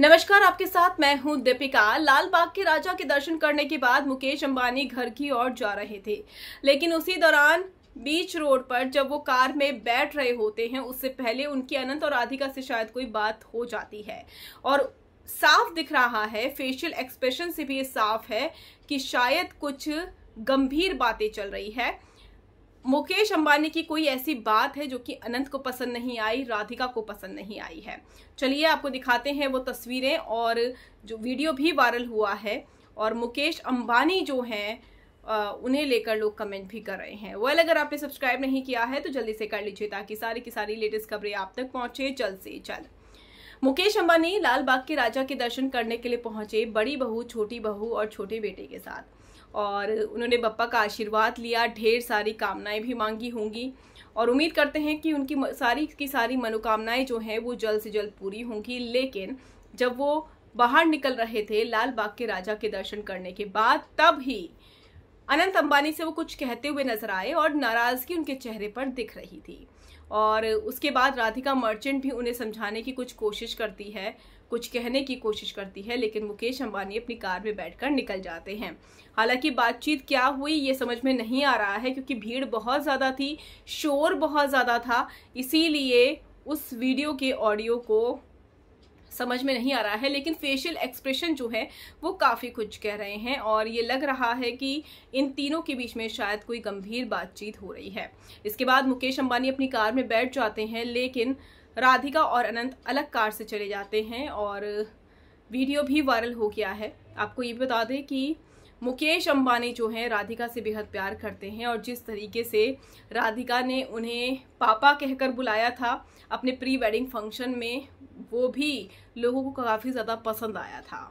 नमस्कार आपके साथ मैं हूं दीपिका लाल बाग के राजा के दर्शन करने के बाद मुकेश अंबानी घर की ओर जा रहे थे लेकिन उसी दौरान बीच रोड पर जब वो कार में बैठ रहे होते हैं उससे पहले उनकी अनंत और राधिका से शायद कोई बात हो जाती है और साफ दिख रहा है फेशियल एक्सप्रेशन से भी ये साफ है कि शायद कुछ गंभीर बातें चल रही है मुकेश अंबानी की कोई ऐसी बात है जो कि अनंत को पसंद नहीं आई राधिका को पसंद नहीं आई है चलिए आपको दिखाते हैं वो तस्वीरें और जो वीडियो भी वायरल हुआ है और मुकेश अंबानी जो हैं उन्हें लेकर लोग कमेंट भी कर रहे हैं वेल अगर आपने सब्सक्राइब नहीं किया है तो जल्दी से कर लीजिए ताकि सारी की सारी लेटेस्ट खबरें आप तक पहुंचे जल्द से जल्द मुकेश अंबानी लाल बाग के राजा के दर्शन करने के लिए पहुंचे बड़ी बहू छोटी बहू और छोटे बेटे के साथ और उन्होंने बप्पा का आशीर्वाद लिया ढेर सारी कामनाएं भी मांगी होंगी और उम्मीद करते हैं कि उनकी सारी की सारी मनोकामनाएं जो हैं वो जल्द से जल्द पूरी होंगी लेकिन जब वो बाहर निकल रहे थे लाल बाग के राजा के दर्शन करने के बाद तब ही अनंत अंबानी से वो कुछ कहते हुए नजर आए और नाराज़गी उनके चेहरे पर दिख रही थी और उसके बाद राधिका मर्चेंट भी उन्हें समझाने की कुछ कोशिश करती है कुछ कहने की कोशिश करती है लेकिन मुकेश अंबानी अपनी कार में बैठकर निकल जाते हैं हालांकि बातचीत क्या हुई ये समझ में नहीं आ रहा है क्योंकि भीड़ बहुत ज़्यादा थी शोर बहुत ज़्यादा था इसीलिए उस वीडियो के ऑडियो को समझ में नहीं आ रहा है लेकिन फेशियल एक्सप्रेशन जो है वो काफ़ी कुछ कह रहे हैं और ये लग रहा है कि इन तीनों के बीच में शायद कोई गंभीर बातचीत हो रही है इसके बाद मुकेश अंबानी अपनी कार में बैठ जाते हैं लेकिन राधिका और अनंत अलग कार से चले जाते हैं और वीडियो भी वायरल हो गया है आपको ये भी बता दें कि मुकेश अंबानी जो हैं राधिका से बेहद प्यार करते हैं और जिस तरीके से राधिका ने उन्हें पापा कहकर बुलाया था अपने प्री वेडिंग फंक्शन में वो भी लोगों को काफ़ी ज़्यादा पसंद आया था